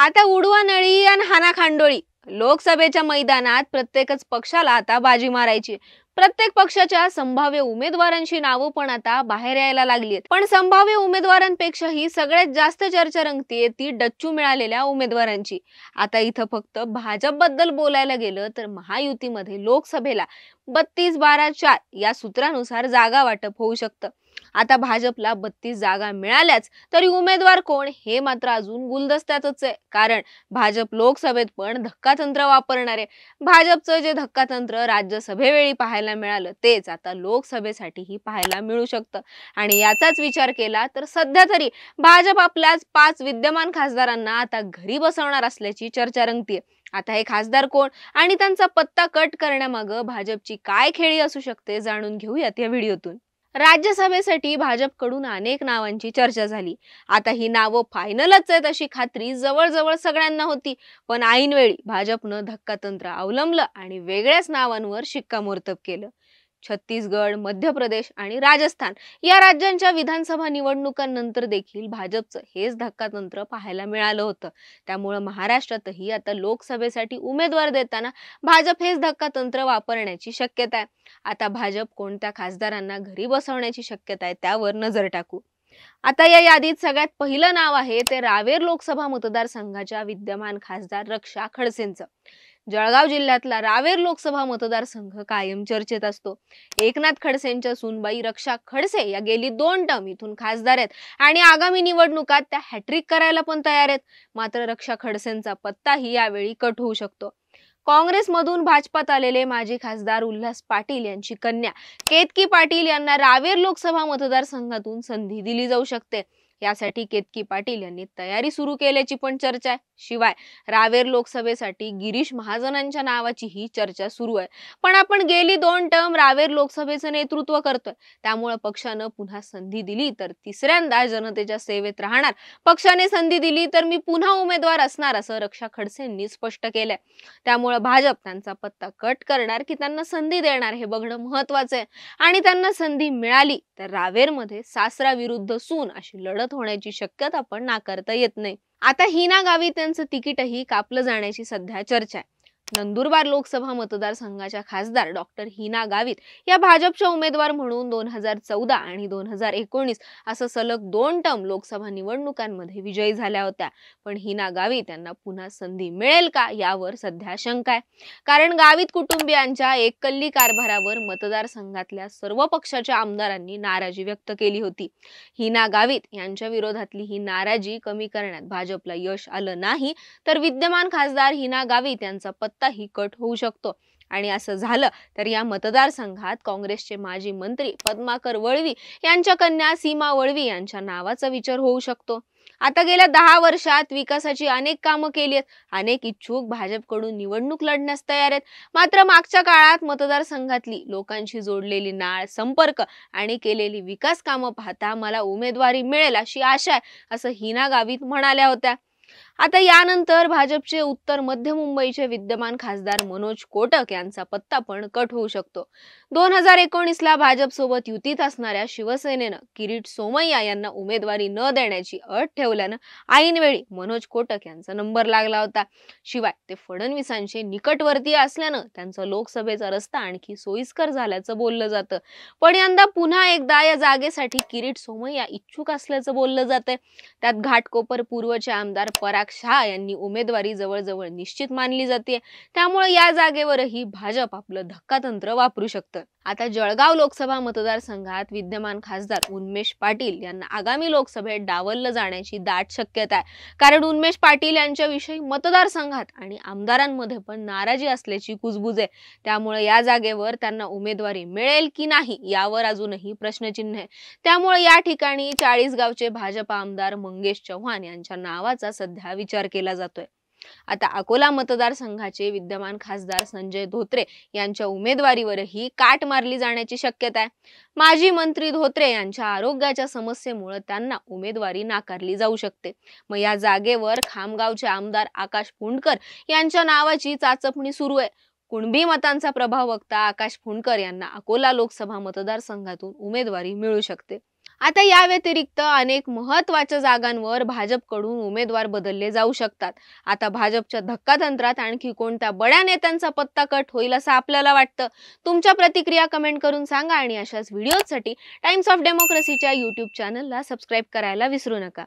आता उडवा नळी आणि हाना खांडोळी लोकसभेच्या मैदानात प्रत्येकच पक्षाला आता बाजी मारायची प्रत्येक पक्षाच्या संभाव्य उमेदवारांची नावं पण आता बाहेर यायला लागली आहेत पण संभाव्य उमेदवारांपेक्षाही सगळ्यात जास्त चर्चा रंगतीये ती डच्चू मिळालेल्या उमेदवारांची आता इथं फक्त भाजप बद्दल बोलायला गेलं तर महायुतीमध्ये लोकसभेला बत्तीस बारा चार या सूत्रानुसार जागा वाटप होऊ शकतं आता भाजपला बत्तीस जागा मिळाल्याच तरी उमेदवार कोण हे मात्र अजून गुलदस्त्यातच आहे कारण भाजप लोकसभेत पण धक्कातंत्र वापरणार आहे भाजपचं जे धक्कातंत्र राज्यसभेवेळी पाहायला मिळालं तेच आता लोकसभेसाठीही पाहायला मिळू शकतं आणि याचाच विचार केला तर सध्या तरी भाजप आपल्याच पाच विद्यमान खासदारांना आता घरी बसवणार असल्याची चर्चा रंगतीये आता हे खासदार कोण आणि त्यांचा पत्ता कट करण्यामागं भाजपची काय खेळी असू शकते जाणून घेऊयात या व्हिडिओतून राज्यसभेसाठी भाजपकडून अनेक नावांची चर्चा झाली आता ही नावं फायनलच आहेत अशी खात्री जवळजवळ सगळ्यांना होती पण ऐनवेळी भाजपनं धक्का तंत्र अवलंबलं आणि वेगळ्याच नावांवर शिक्कामोर्तब केलं छत्तीसगड मध्य प्रदेश आणि राजस्थान या राज्यांच्या विधानसभा निवडणुकांनंतर देखील भाजपचं हेच धक्का तंत्र पाहायला मिळालं होतं त्यामुळं महाराष्ट्रातही आता लोकसभेसाठी उमेदवार देताना भाजप हेच धक्का तंत्र वापरण्याची शक्यता आहे आता भाजप कोणत्या खासदारांना घरी बसवण्याची शक्यता आहे त्यावर नजर टाकू आता या यादीत सगळ्यात पहिलं नाव आहे ते रावेर लोकसभा मतदारसंघाच्या विद्यमान खासदार रक्षा खडसेंचं जळगाव जिल्ह्यातला रावेर लोकसभा मतदारसंघ कायम चर्चेत असतो एकनाथ खडसेंच्या सुनबाई रक्षा खडसे या गेली दोन टर्म इथून खासदार आहेत आणि आगामी निवडणुकात त्या हॅट्रिक करायला पण तयार आहेत मात्र रक्षा खडसेंचा पत्ताही यावेळी कट होऊ शकतो काँग्रेसमधून भाजपात आलेले माजी खासदार उल्हास पाटील यांची कन्या केतकी पाटील यांना रावेर लोकसभा मतदारसंघातून संधी दिली जाऊ शकते यासाठी केतकी पाटील यांनी तयारी सुरू केल्याची पण चर्चा आहे शिवाय रावेर लोकसभेसाठी गिरीश महाजनांच्या नावाची ही चर्चा सुरू आहे पण आपण गेली दोन टर्म रावेर लोकसभेचं नेतृत्व करतोय त्यामुळे पक्षानं पुन्हा संधी दिली तर तिसऱ्यांदा जनतेच्या सेवेत राहणार पक्षाने संधी दिली तर मी पुन्हा उमेदवार असणार असं रक्षा खडसेंनी स्पष्ट केलंय त्यामुळे भाजप त्यांचा पत्ता कट करणार की त्यांना संधी देणार हे बघणं महत्वाचं आहे आणि त्यांना संधी मिळाली तर रावेरमध्ये सासरा विरुद्ध सून अशी लढत होण्याची शक्यता पण नाकारता येत नाही आता हिना गावी त्यांचं तिकीटही कापलं जाण्याची सध्या चर्चा आहे नंदुरबार लोकसभा मतदारसंघाच्या खासदार डॉक्टर हिना गावित या भाजपच्या उमेदवार म्हणून दोन हजार चौदा आणि दोन हजार एकोणीस असं सलग दोन टर्म लोकसभा निवडणुकांमध्ये विजयी झाल्या होत्या पण हिना गावित यांना पुन्हा संधी मिळेल का यावर सध्या शंका आहे कारण गावित कुटुंबियांच्या एककल्ली कारभारावर मतदारसंघातल्या सर्व पक्षाच्या आमदारांनी नाराजी व्यक्त केली होती हिना गावित यांच्या विरोधातली ही नाराजी कमी करण्यात भाजपला यश आलं नाही तर विद्यमान खासदार हिना गावित यांचा पत्ता ही कट होऊ शकतो आणि असं झालं तर या मतदारसंघात काँग्रेसचे माजी मंत्री पद्माकर वळवी यांच्या कन्या सीमा वळवी यांच्या नावाचा विचार होऊ शकतो आता गेल्या दहा वर्षात विकासाची अनेक कामं केली आहेत अनेक इच्छुक भाजपकडून निवडणूक लढण्यास तयार आहेत मात्र मागच्या काळात मतदारसंघातली लोकांशी जोडलेली नाळ संपर्क आणि केलेली विकास कामं पाहता मला उमेदवारी मिळेल अशी आशा आहे असं हिना गावित म्हणाल्या होत्या आता यानंतर भाजपचे उत्तर मध्य मुंबईचे विद्यमान खासदार मनोज कोटक यांचा पत्ता पण कट होऊ शकतो दोन हजार एकोणीसला भाजपसोबत युतीत असणाऱ्या शिवसेनेनं किरीट सोमय्या यांना उमेदवारी न देण्याची अट ठेवल्यानं ऐनवेळी मनोज कोटक यांचा नंबर लागला होता शिवाय ते फडणवीसांचे निकटवर्तीय असल्यानं त्यांचा लोकसभेचा रस्ता आणखी सोयीस्कर झाल्याचं बोललं जातं पण यंदा पुन्हा एकदा या जागेसाठी किरीट सोमय्या इच्छुक असल्याचं बोललं जातं त्यात घाटकोपर पूर्वचे आमदार पराग शहा यांनी उमेदवारी जवळजवळ निश्चित मानली जाते त्यामुळे या जागेवरही भाजप आपलं धक्कातंत्र वापरू शकतं आता जळगाव लोकसभा मतदारसंघात विद्यमान खासदार उमेश पाटील यांना आगामी लोकसभेत डावललं जाण्याची दाट शक्यता आहे कारण उन्मेश पाटील यांच्याविषयी मतदारसंघात आणि आमदारांमध्ये पण नाराजी असल्याची कुजबूज आहे त्यामुळे या जागेवर त्यांना उमेदवारी मिळेल की नाही यावर अजूनही प्रश्नचिन्ह आहे त्यामुळे या ठिकाणी चाळीसगावचे भाजपा आमदार मंगेश चव्हाण यांच्या नावाचा सध्या विचार केला जातोय आता अकोला मतदारसंघाचे विद्यमान खासदार संजय धोत्रे यांच्या उमेदवारीवरही काट मारली जाण्याची शक्यता आहे माजी मंत्री धोत्रे यांच्या आरोग्याच्या समस्येमुळे त्यांना उमेदवारी नाकारली जाऊ शकते मग या जागेवर खामगावचे आमदार आकाश पुंडकर यांच्या नावाची चाचपणी सुरू आहे कुणबी मतांचा प्रभाव बघता आकाश फुंडकर यांना अकोला लोकसभा मतदारसंघातून उमेदवारी मिळू शकते आता या व्यतिरिक्त अनेक महत्वाच्या जागांवर भाजपकडून उमेदवार बदलले जाऊ शकतात आता भाजपच्या धक्का तंत्रात आणखी कोणत्या बड्या नेत्यांचा पत्ता कट होईल असं आपल्याला वाटतं तुमच्या प्रतिक्रिया कमेंट करून सांगा आणि अशाच व्हिडिओसाठी टाइम्स ऑफ डेमोक्रेसीच्या युट्यूब चॅनलला सबस्क्राईब करायला विसरू नका